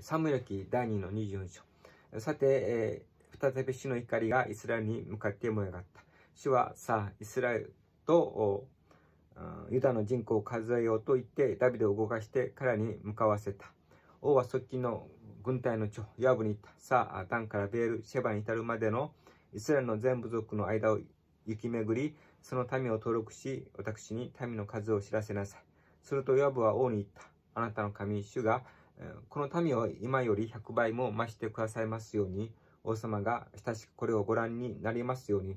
サムヤ記第2の24章。さて、再び主の怒りがイスラエルに向かって燃え上がった。主はさあ、イスラエルとユダの人口を数えようと言って、ダビデを動かして彼に向かわせた。王は側近の軍隊の長、ヤブに行った。さあ、ダンからベール、シェバに至るまでのイスラエルの全部族の間を行き巡り、その民を登録し、私に民の数を知らせなさい。するとヤブは王に言った。あなたの神、主がこの民を今より100倍も増してくださいますように、王様が親しくこれをご覧になりますように。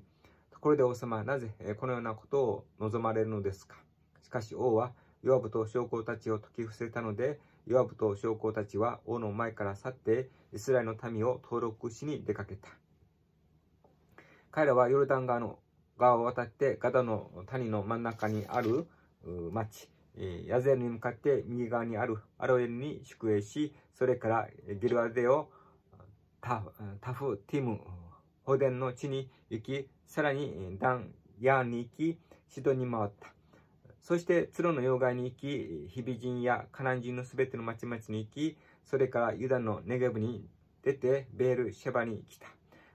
ところで王様、なぜこのようなことを望まれるのですかしかし王は、ヨアブと将校たちを解き伏せたので、ヨアブと将校たちは王の前から去って、イスラエルの民を登録しに出かけた。彼らはヨルダン川の側を渡って、ガダの谷の真ん中にある町、ヤゼルに向かって右側にあるアロエルに宿営し、それからギルアデをタフ、ティム、ホデンの地に行き、さらにダン、ヤーンに行き、シドに回った。そして鶴の要害に行き、ヒビ人やカナン人のすべての町々に行き、それからユダのネゲブに出て、ベール、シェバに来た。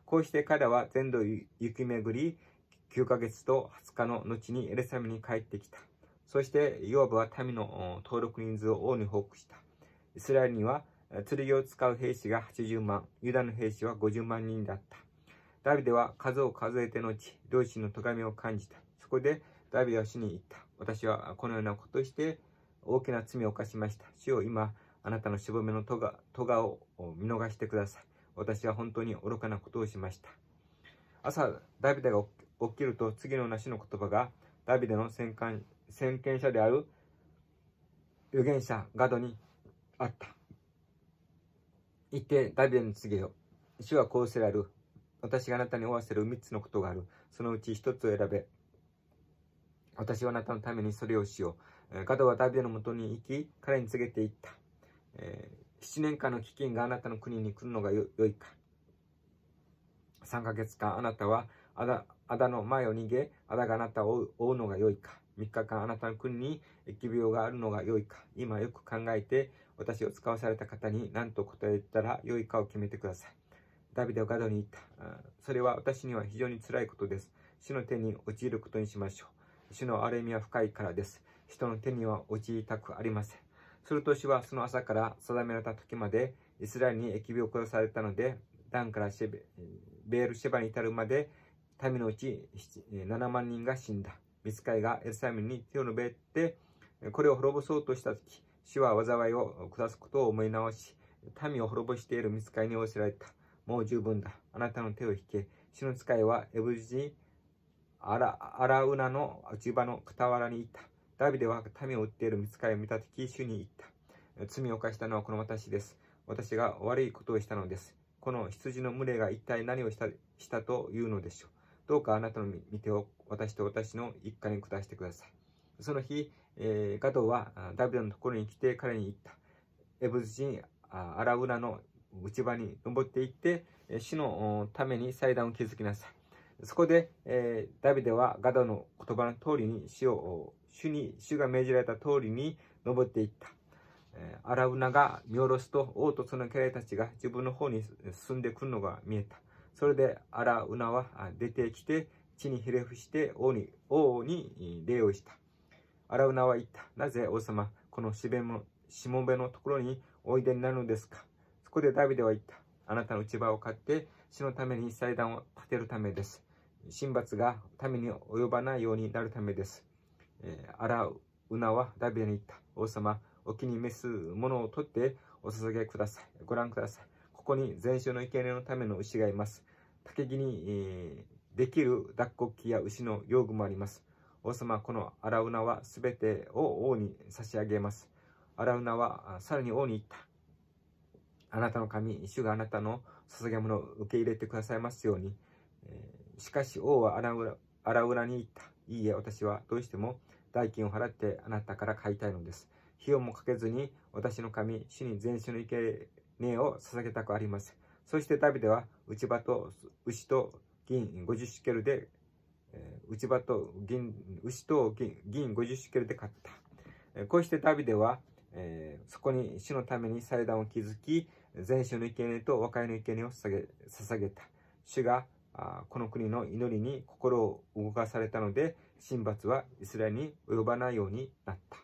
こうして彼らは全土行き巡り、9ヶ月と20日の後にエルサムに帰ってきた。そして、ヨーブは民の登録人数を王に報告した。イスラエルには、剣を使う兵士が80万、ユダの兵士は50万人だった。ダビデは数を数えてのち、両親の咎めを感じた。そこで、ダビデは死に行った。私はこのようなことして、大きな罪を犯しました。主を今、あなたのしぼめの咎を見逃してください。私は本当に愚かなことをしました。朝、ダビデが起きると、次の話の言葉が、ダビデの戦艦先見者である預言者ガドにあった。言ってダビデに告げよ。主はこうせられる。私があなたに負わせる3つのことがある。そのうち1つを選べ。私はあなたのためにそれをしよう。ガドはダビデのもとに行き、彼に告げていった。えー、7年間の飢饉があなたの国に来るのがよいか。3ヶ月間あなたはアダの前を逃げ、アダがあなたを追うのがよいか。3日間あなたの国に疫病があるのが良いか、今よく考えて、私を使わされた方に何と答えたら良いかを決めてください。ダビデはガドに言った。それは私には非常に辛いことです。死の手に陥ることにしましょう。死の荒れみは深いからです。人の手には陥りたくありません。すると死はその朝から定められた時まで、イスラエルに疫病を殺されたので、ダンからシベベールシェバに至るまで、民のうち7万人が死んだ。見つかりがエルサレムに手を伸べて、これを滅ぼそうとしたとき、主は災いを下すことを思い直し、民を滅ぼしている見つかりに仰せられた。もう十分だ。あなたの手を引け。主の使いはエブジアラアラウナの十場の傍らにいた。ダビデは民を売っている見つかりを見たとき、主に言った。罪を犯したのはこの私です。私が悪いことをしたのです。この羊の群れが一体何をしたしたというのでしょう。どうかあなたの見てを私と私の一家に下してください。その日、えー、ガドはダビデのところに来て彼に言った。エブズ人アラウナの内場に登って行って、主のために祭壇を築きなさい。そこで、えー、ダビデはガドの言葉の通りに死を、主に、主が命じられた通りに登っていった。えー、アラウナが見下ろすと、王とその家来たちが自分の方に進んでくるのが見えた。それでアラウナは出てきて、地にひれ伏して王に、王に礼をした。アラウナは言った。なぜ王様、このしべも、しもべのところにおいでになるのですかそこでダビデは言った。あなたの内場を買って、死のために祭壇を建てるためです。神罰が民に及ばないようになるためです。えー、アラウナはダビデに言った。王様、お気に召すものを取ってお捧げください。ご覧ください。ここに全種の生贄のための牛がいます。竹木に、えー、できる脱穀機や牛の用具もあります。王様、この荒ウナはすべてを王に差し上げます。荒ウナはさらに王に言った。あなたの神、主があなたの捧げ物を受け入れてくださいますように。えー、しかし王は荒うなに言った。いいえ、私はどうしても代金を払ってあなたから買いたいのです。費用もかけずに私の神、主に全種の生贄を捧げたくあります。そしてダビデは内場と牛と銀50シケルで、えー、内場と銀牛と銀銀50シケルで勝った、えー、こうしてダビデは、えー、そこに主のために祭壇を築き全種の生贄と和解の生贄を捧げ捧げた主があこの国の祈りに心を動かされたので神罰はイスラエルに及ばないようになった